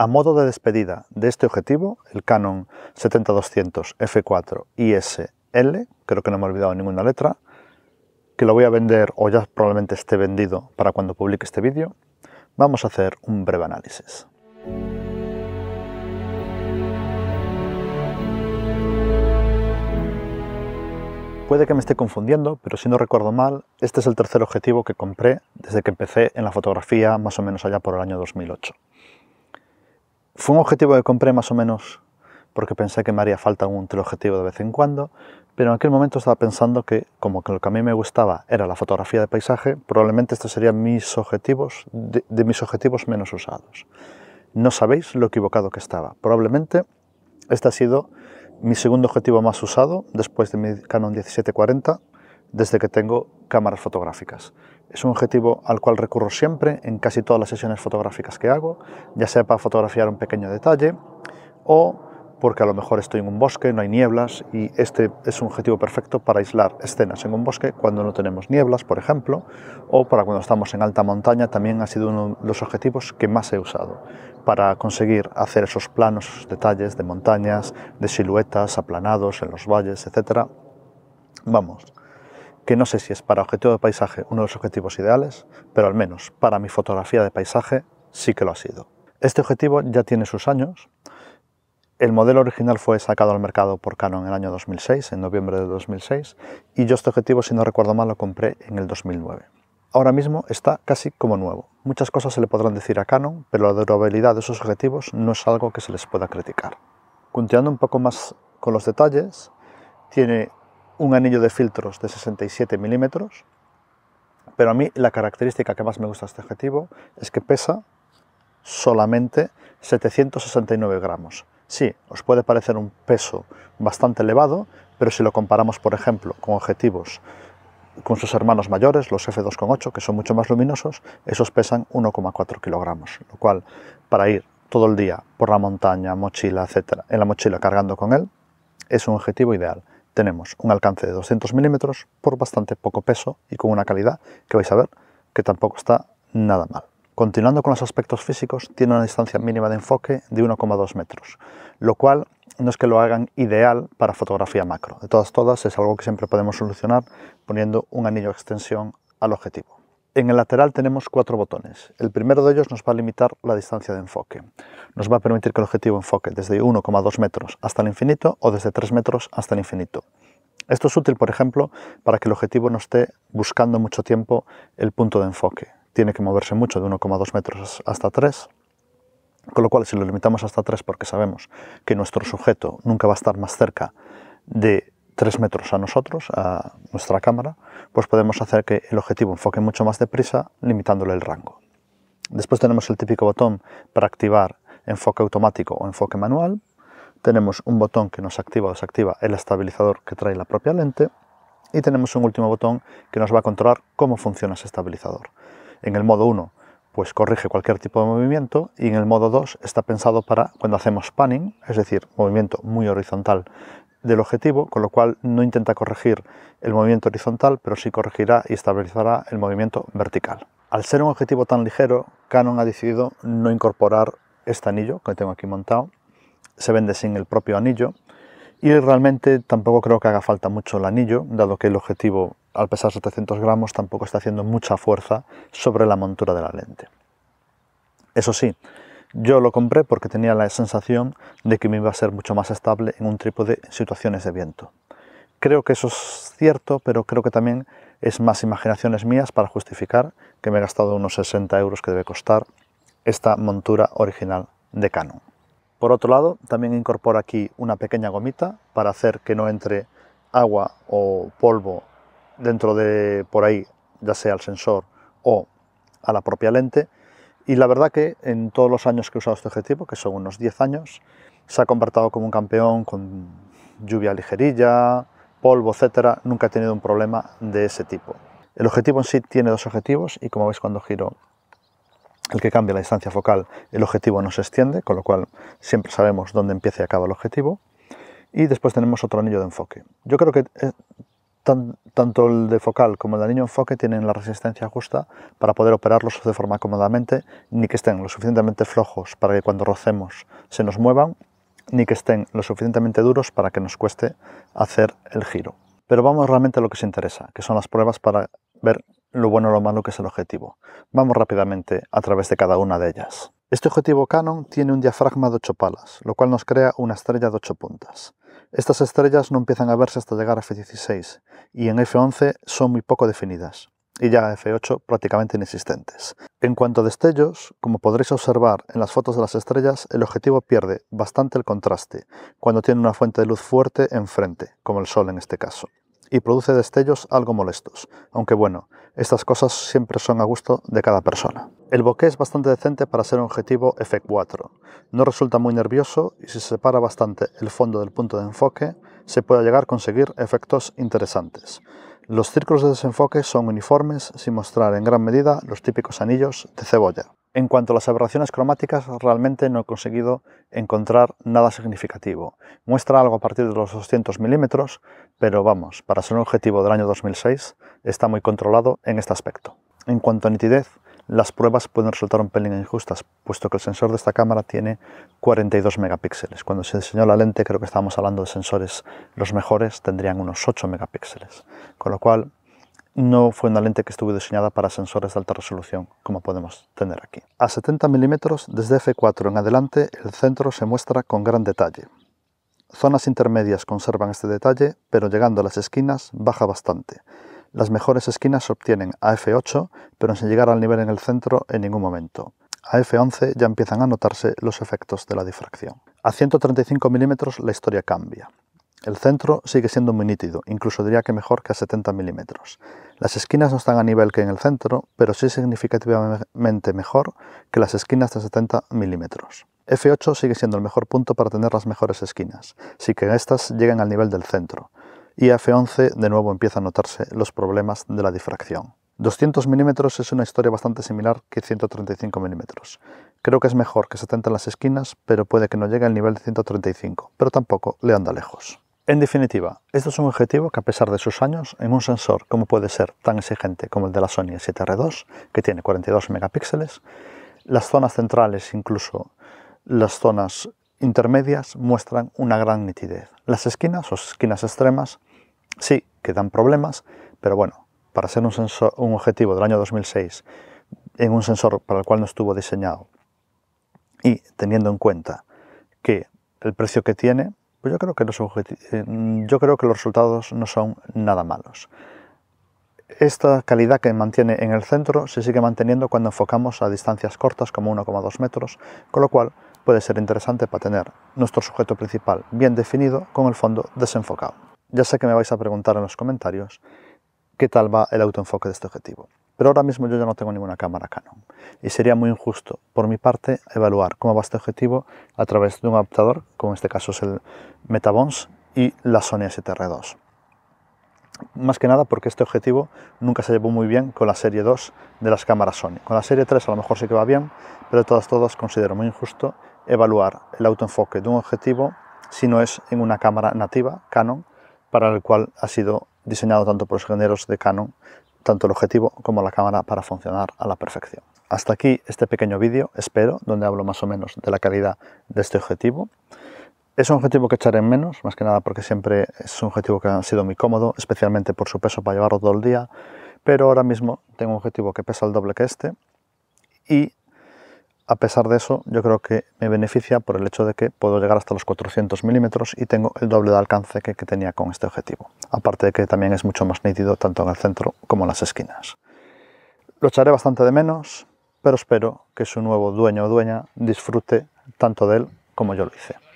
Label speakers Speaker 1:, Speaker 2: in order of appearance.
Speaker 1: A modo de despedida de este objetivo, el Canon 7200 F4 IS-L, creo que no me he olvidado ninguna letra, que lo voy a vender o ya probablemente esté vendido para cuando publique este vídeo, vamos a hacer un breve análisis. Puede que me esté confundiendo, pero si no recuerdo mal, este es el tercer objetivo que compré desde que empecé en la fotografía más o menos allá por el año 2008. Fue un objetivo que compré más o menos porque pensé que me haría falta un teleobjetivo de vez en cuando, pero en aquel momento estaba pensando que como que lo que a mí me gustaba era la fotografía de paisaje, probablemente estos serían mis objetivos, de, mis objetivos menos usados. No sabéis lo equivocado que estaba. Probablemente este ha sido mi segundo objetivo más usado después de mi Canon 1740 desde que tengo cámaras fotográficas. Es un objetivo al cual recurro siempre en casi todas las sesiones fotográficas que hago, ya sea para fotografiar un pequeño detalle o porque a lo mejor estoy en un bosque, no hay nieblas y este es un objetivo perfecto para aislar escenas en un bosque cuando no tenemos nieblas, por ejemplo, o para cuando estamos en alta montaña también ha sido uno de los objetivos que más he usado para conseguir hacer esos planos, esos detalles de montañas, de siluetas, aplanados en los valles, etcétera. Vamos, que no sé si es para objetivo de paisaje uno de los objetivos ideales, pero al menos para mi fotografía de paisaje sí que lo ha sido. Este objetivo ya tiene sus años. El modelo original fue sacado al mercado por Canon en el año 2006, en noviembre de 2006, y yo este objetivo, si no recuerdo mal, lo compré en el 2009. Ahora mismo está casi como nuevo. Muchas cosas se le podrán decir a Canon, pero la durabilidad de esos objetivos no es algo que se les pueda criticar. Continuando un poco más con los detalles, tiene un anillo de filtros de 67 milímetros, pero a mí la característica que más me gusta de este objetivo es que pesa solamente 769 gramos. Sí, os puede parecer un peso bastante elevado, pero si lo comparamos, por ejemplo, con objetivos con sus hermanos mayores, los F2.8, que son mucho más luminosos, esos pesan 1,4 kilogramos, lo cual para ir todo el día por la montaña, mochila, etcétera, en la mochila cargando con él, es un objetivo ideal tenemos un alcance de 200 milímetros por bastante poco peso y con una calidad que vais a ver que tampoco está nada mal. Continuando con los aspectos físicos, tiene una distancia mínima de enfoque de 1,2 metros, lo cual no es que lo hagan ideal para fotografía macro. De todas todas es algo que siempre podemos solucionar poniendo un anillo de extensión al objetivo. En el lateral tenemos cuatro botones. El primero de ellos nos va a limitar la distancia de enfoque. Nos va a permitir que el objetivo enfoque desde 1,2 metros hasta el infinito o desde 3 metros hasta el infinito. Esto es útil, por ejemplo, para que el objetivo no esté buscando mucho tiempo el punto de enfoque. Tiene que moverse mucho de 1,2 metros hasta 3 con lo cual, si lo limitamos hasta 3 porque sabemos que nuestro sujeto nunca va a estar más cerca de tres metros a nosotros, a nuestra cámara, pues podemos hacer que el objetivo enfoque mucho más deprisa, limitándole el rango. Después tenemos el típico botón para activar enfoque automático o enfoque manual. Tenemos un botón que nos activa o desactiva el estabilizador que trae la propia lente. Y tenemos un último botón que nos va a controlar cómo funciona ese estabilizador. En el modo 1, pues corrige cualquier tipo de movimiento y en el modo 2 está pensado para cuando hacemos panning, es decir, movimiento muy horizontal del objetivo, con lo cual no intenta corregir el movimiento horizontal, pero sí corregirá y estabilizará el movimiento vertical. Al ser un objetivo tan ligero, Canon ha decidido no incorporar este anillo que tengo aquí montado. Se vende sin el propio anillo y realmente tampoco creo que haga falta mucho el anillo, dado que el objetivo al pesar 700 gramos tampoco está haciendo mucha fuerza sobre la montura de la lente. Eso sí, yo lo compré porque tenía la sensación de que me iba a ser mucho más estable en un trípode en situaciones de viento. Creo que eso es cierto, pero creo que también es más imaginaciones mías para justificar que me he gastado unos 60 euros que debe costar esta montura original de Canon. Por otro lado, también incorpora aquí una pequeña gomita para hacer que no entre agua o polvo dentro de por ahí, ya sea al sensor o a la propia lente, y la verdad que en todos los años que he usado este objetivo, que son unos 10 años, se ha comportado como un campeón con lluvia ligerilla, polvo, etcétera, nunca he tenido un problema de ese tipo. El objetivo en sí tiene dos objetivos y como veis cuando giro el que cambia la distancia focal, el objetivo no se extiende, con lo cual siempre sabemos dónde empieza y acaba el objetivo. Y después tenemos otro anillo de enfoque. Yo creo que eh, tanto el de focal como el de anillo enfoque tienen la resistencia justa para poder operarlos de forma cómodamente, ni que estén lo suficientemente flojos para que cuando rocemos se nos muevan, ni que estén lo suficientemente duros para que nos cueste hacer el giro. Pero vamos realmente a lo que se interesa, que son las pruebas para ver lo bueno o lo malo que es el objetivo. Vamos rápidamente a través de cada una de ellas. Este objetivo Canon tiene un diafragma de 8 palas, lo cual nos crea una estrella de 8 puntas. Estas estrellas no empiezan a verse hasta llegar a F16 y en F11 son muy poco definidas y ya a F8 prácticamente inexistentes. En cuanto a destellos, como podréis observar en las fotos de las estrellas, el objetivo pierde bastante el contraste cuando tiene una fuente de luz fuerte enfrente, como el Sol en este caso y produce destellos algo molestos, aunque bueno, estas cosas siempre son a gusto de cada persona. El bokeh es bastante decente para ser un objetivo F4, no resulta muy nervioso y si se separa bastante el fondo del punto de enfoque, se puede llegar a conseguir efectos interesantes. Los círculos de desenfoque son uniformes sin mostrar en gran medida los típicos anillos de cebolla. En cuanto a las aberraciones cromáticas, realmente no he conseguido encontrar nada significativo. Muestra algo a partir de los 200 milímetros, pero vamos, para ser un objetivo del año 2006, está muy controlado en este aspecto. En cuanto a nitidez, las pruebas pueden resultar un pelín injustas, puesto que el sensor de esta cámara tiene 42 megapíxeles. Cuando se diseñó la lente, creo que estábamos hablando de sensores los mejores, tendrían unos 8 megapíxeles. Con lo cual, no fue una lente que estuvo diseñada para sensores de alta resolución, como podemos tener aquí. A 70 mm, desde f4 en adelante, el centro se muestra con gran detalle. Zonas intermedias conservan este detalle, pero llegando a las esquinas baja bastante. Las mejores esquinas se obtienen a f8, pero sin llegar al nivel en el centro en ningún momento. A f11 ya empiezan a notarse los efectos de la difracción. A 135 mm la historia cambia. El centro sigue siendo muy nítido, incluso diría que mejor que a 70 milímetros. Las esquinas no están a nivel que en el centro, pero sí significativamente mejor que las esquinas de 70 milímetros. F8 sigue siendo el mejor punto para tener las mejores esquinas, sí que estas llegan al nivel del centro. Y F11 de nuevo empieza a notarse los problemas de la difracción. 200 mm es una historia bastante similar que 135 mm. Creo que es mejor que 70 las esquinas, pero puede que no llegue al nivel de 135, pero tampoco le anda lejos. En definitiva, esto es un objetivo que a pesar de sus años, en un sensor como puede ser tan exigente como el de la Sony 7R2, que tiene 42 megapíxeles, las zonas centrales, incluso las zonas intermedias, muestran una gran nitidez. Las esquinas o esquinas extremas sí que dan problemas, pero bueno, para ser un objetivo del año 2006 en un sensor para el cual no estuvo diseñado y teniendo en cuenta que el precio que tiene pues yo creo que los, eh, yo creo que los resultados no son nada malos. Esta calidad que mantiene en el centro se sigue manteniendo cuando enfocamos a distancias cortas como 1,2 metros, con lo cual puede ser interesante para tener nuestro sujeto principal bien definido con el fondo desenfocado. Ya sé que me vais a preguntar en los comentarios qué tal va el autoenfoque de este objetivo. Pero ahora mismo yo ya no tengo ninguna cámara Canon y sería muy injusto por mi parte evaluar cómo va este objetivo a través de un adaptador, como en este caso es el Metabons y la Sony STR2. Más que nada porque este objetivo nunca se llevó muy bien con la serie 2 de las cámaras Sony. Con la serie 3 a lo mejor sí que va bien, pero de todas todas considero muy injusto evaluar el autoenfoque de un objetivo si no es en una cámara nativa Canon para el cual ha sido diseñado tanto por los ingenieros de Canon tanto el objetivo como la cámara para funcionar a la perfección. Hasta aquí este pequeño vídeo, espero, donde hablo más o menos de la calidad de este objetivo. Es un objetivo que echaré en menos, más que nada porque siempre es un objetivo que ha sido muy cómodo, especialmente por su peso para llevarlo todo el día, pero ahora mismo tengo un objetivo que pesa el doble que este y a pesar de eso, yo creo que me beneficia por el hecho de que puedo llegar hasta los 400 milímetros y tengo el doble de alcance que, tenía con este objetivo. Aparte de que también es mucho más nítido tanto en el centro como en las esquinas. Lo echaré bastante de menos, pero espero que su nuevo dueño o dueña disfrute tanto de él como yo lo hice.